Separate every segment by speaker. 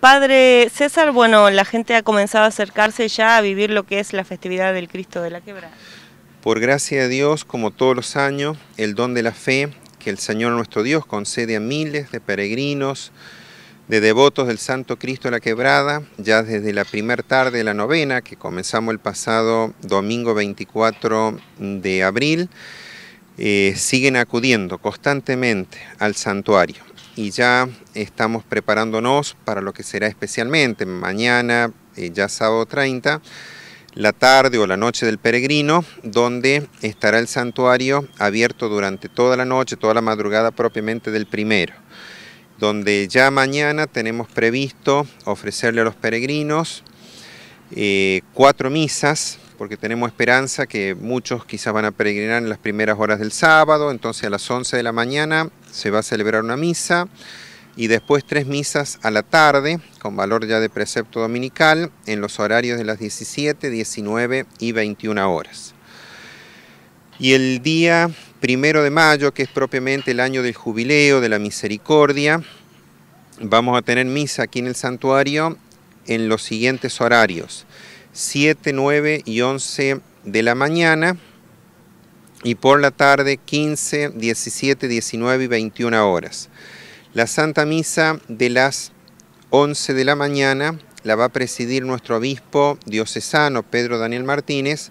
Speaker 1: Padre César, bueno, la gente ha comenzado a acercarse ya a vivir lo que es la festividad del Cristo de la Quebrada. Por gracia de Dios, como todos los años, el don de la fe que el Señor nuestro Dios concede a miles de peregrinos, de devotos del Santo Cristo de la Quebrada, ya desde la primer tarde de la novena, que comenzamos el pasado domingo 24 de abril, eh, siguen acudiendo constantemente al santuario y ya estamos preparándonos para lo que será especialmente mañana, eh, ya sábado 30, la tarde o la noche del peregrino, donde estará el santuario abierto durante toda la noche, toda la madrugada propiamente del primero, donde ya mañana tenemos previsto ofrecerle a los peregrinos eh, cuatro misas porque tenemos esperanza que muchos quizás van a peregrinar en las primeras horas del sábado, entonces a las 11 de la mañana se va a celebrar una misa y después tres misas a la tarde, con valor ya de precepto dominical, en los horarios de las 17, 19 y 21 horas. Y el día primero de mayo, que es propiamente el año del jubileo, de la misericordia, vamos a tener misa aquí en el santuario en los siguientes horarios. 7, 9 y 11 de la mañana y por la tarde 15, 17, 19 y 21 horas. La Santa Misa de las 11 de la mañana la va a presidir nuestro obispo diocesano Pedro Daniel Martínez,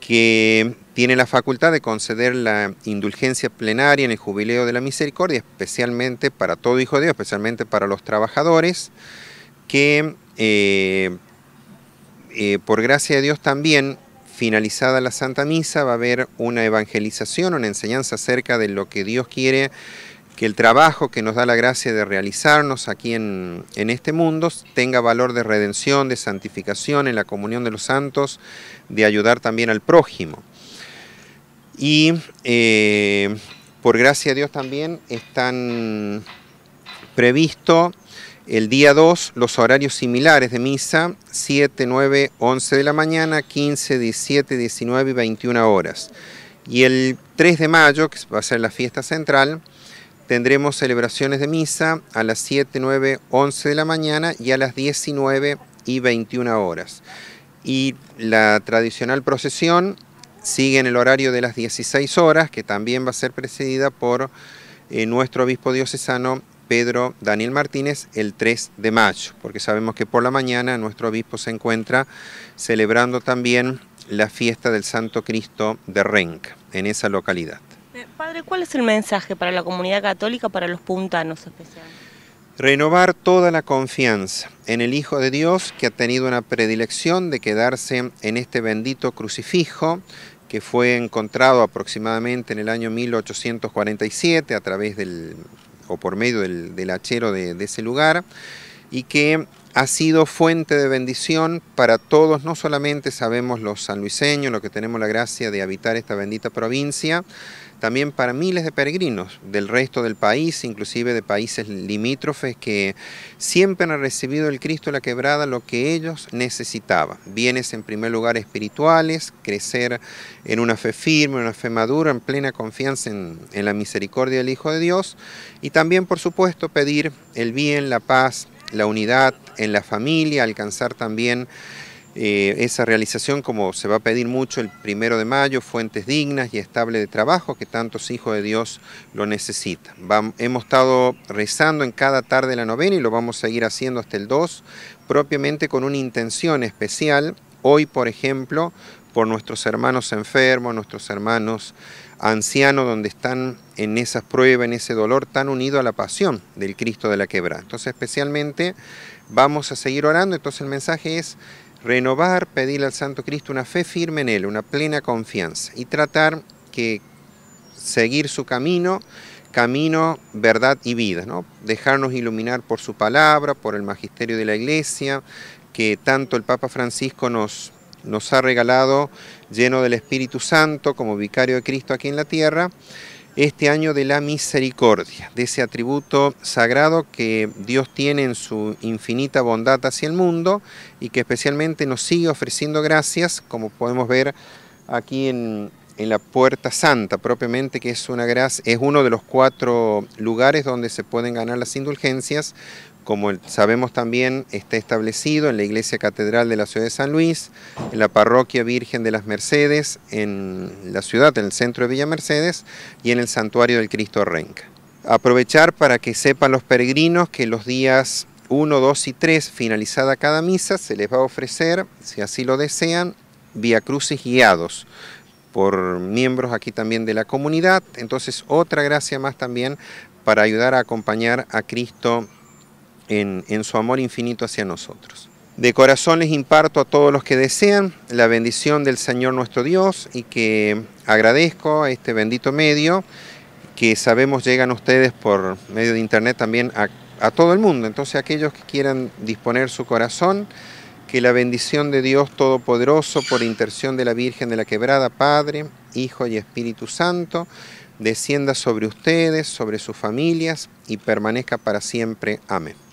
Speaker 1: que tiene la facultad de conceder la indulgencia plenaria en el jubileo de la misericordia, especialmente para todo hijo de Dios, especialmente para los trabajadores que eh, eh, por gracia de Dios también, finalizada la Santa Misa, va a haber una evangelización, una enseñanza acerca de lo que Dios quiere que el trabajo que nos da la gracia de realizarnos aquí en, este mundo tenga valor de redención, de santificación, en la comunión de los santos, de ayudar también al prójimo. Y eh, por gracia de Dios también están previsto el día 2 los horarios similares de misa, 7, 9, 11 de la mañana, 15, 17, 19 y 21 horas. Y el 3 de mayo, que va a ser la fiesta central, tendremos celebraciones de misa a las 7, 9, 11 de la mañana y a las 19 y 21 horas. Y la tradicional procesión sigue en el horario de las 16 horas, que también va a ser precedida por eh, nuestro obispo diocesano Pedro Daniel Martínez el 3 de mayo, porque sabemos que por la mañana nuestro obispo se encuentra celebrando también la fiesta del Santo Cristo de Renca, en esa localidad. Eh, padre, ¿cuál es el mensaje para la comunidad católica, para los puntanos especialmente? Renovar toda la confianza en el Hijo de Dios que ha tenido una predilección de quedarse en este bendito crucifijo que fue encontrado aproximadamente en el año 1847 a través del o por medio del, hachero de ese lugar y que ha sido fuente de bendición para todos, no solamente sabemos los sanluiseños, los que tenemos la gracia de habitar esta bendita provincia, también para miles de peregrinos del resto del país, inclusive de países limítrofes que siempre han recibido el Cristo la quebrada lo que ellos necesitaban. Bienes en primer lugar espirituales, crecer en una fe firme, en una fe madura, en plena confianza en la misericordia del Hijo de Dios y también por supuesto pedir el bien, la paz, la unidad en la familia, alcanzar también eh, esa realización, como se va a pedir mucho el primero de mayo, fuentes dignas y estable de trabajo que tantos hijos de Dios lo necesitan. hemos estado rezando en cada tarde de la novena y lo vamos a seguir haciendo hasta el 2, propiamente con una intención especial. Hoy, por ejemplo, por nuestros hermanos enfermos, nuestros hermanos anciano donde están en esas pruebas, en ese dolor tan unido a la pasión del Cristo de la quebrada. Entonces especialmente vamos a seguir orando, entonces el mensaje es renovar, pedirle al Santo Cristo una fe firme en Él, una plena confianza y tratar que seguir su camino, camino, verdad y vida, ¿no? dejarnos iluminar por su palabra, por el magisterio de la Iglesia, que tanto el Papa Francisco nos nos ha regalado, lleno del Espíritu Santo, como vicario de Cristo aquí en la tierra, este año de la misericordia, de ese atributo sagrado que Dios tiene en su infinita bondad hacia el mundo y que especialmente nos sigue ofreciendo gracias, como podemos ver aquí en, en la Puerta Santa, propiamente, que es, una gracia, es uno de los cuatro lugares donde se pueden ganar las indulgencias. Como sabemos también, está establecido en la Iglesia Catedral de la Ciudad de San Luis, en la Parroquia Virgen de las Mercedes, en la ciudad, en el centro de Villa Mercedes, y en el Santuario del Cristo Renca. Aprovechar para que sepan los peregrinos que los días 1, 2 y 3, finalizada cada misa, se les va a ofrecer, si así lo desean, vía crucis guiados por miembros aquí también de la comunidad. Entonces, otra gracia más también para ayudar a acompañar a Cristo en, en su amor infinito hacia nosotros. De corazón les imparto a todos los que desean la bendición del Señor nuestro Dios y que agradezco a este bendito medio que sabemos llegan ustedes por medio de internet también a, a todo el mundo. Entonces aquellos que quieran disponer su corazón, que la bendición de Dios Todopoderoso por intercesión de la Virgen de la Quebrada, Padre, Hijo y Espíritu Santo, descienda sobre ustedes, sobre sus familias y permanezca para siempre. Amén.